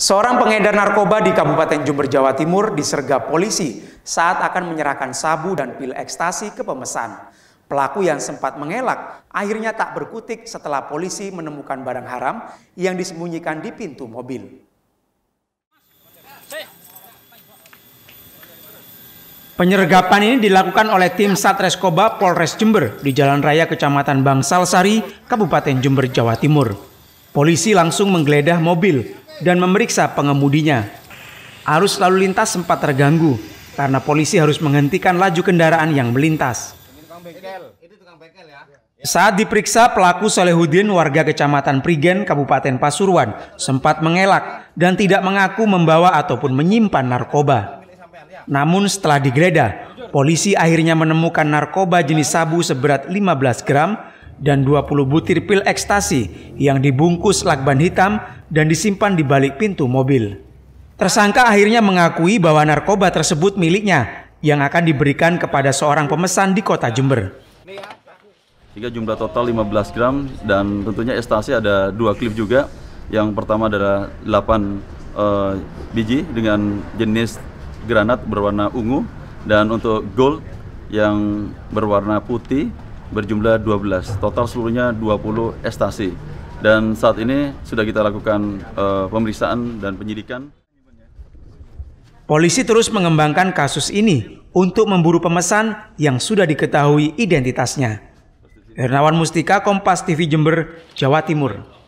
Seorang pengedar narkoba di Kabupaten Jember, Jawa Timur disergap polisi saat akan menyerahkan sabu dan pil ekstasi ke pemesan. Pelaku yang sempat mengelak akhirnya tak berkutik setelah polisi menemukan barang haram yang disembunyikan di pintu mobil. Penyergapan ini dilakukan oleh tim Satreskoba Polres Jember di Jalan Raya Kecamatan Bangsal Sari, Kabupaten Jember, Jawa Timur. Polisi langsung menggeledah mobil dan memeriksa pengemudinya. Arus lalu lintas sempat terganggu karena polisi harus menghentikan laju kendaraan yang melintas. Saat diperiksa, pelaku Solehudin warga kecamatan Prigen, Kabupaten Pasuruan, sempat mengelak dan tidak mengaku membawa ataupun menyimpan narkoba. Namun setelah digeledah, polisi akhirnya menemukan narkoba jenis sabu seberat 15 gram dan 20 butir pil ekstasi yang dibungkus lakban hitam dan disimpan di balik pintu mobil. Tersangka akhirnya mengakui bahwa narkoba tersebut miliknya yang akan diberikan kepada seorang pemesan di kota Jember. Jika jumlah total 15 gram dan tentunya ekstasi ada dua klip juga. Yang pertama adalah 8 uh, eh, biji dengan jenis granat berwarna ungu dan untuk gold yang berwarna putih berjumlah 12, total seluruhnya 20 estasi. Dan saat ini sudah kita lakukan uh, pemeriksaan dan penyidikan. Polisi terus mengembangkan kasus ini untuk memburu pemesan yang sudah diketahui identitasnya. Hernawan Mustika, Kompas TV Jember, Jawa Timur.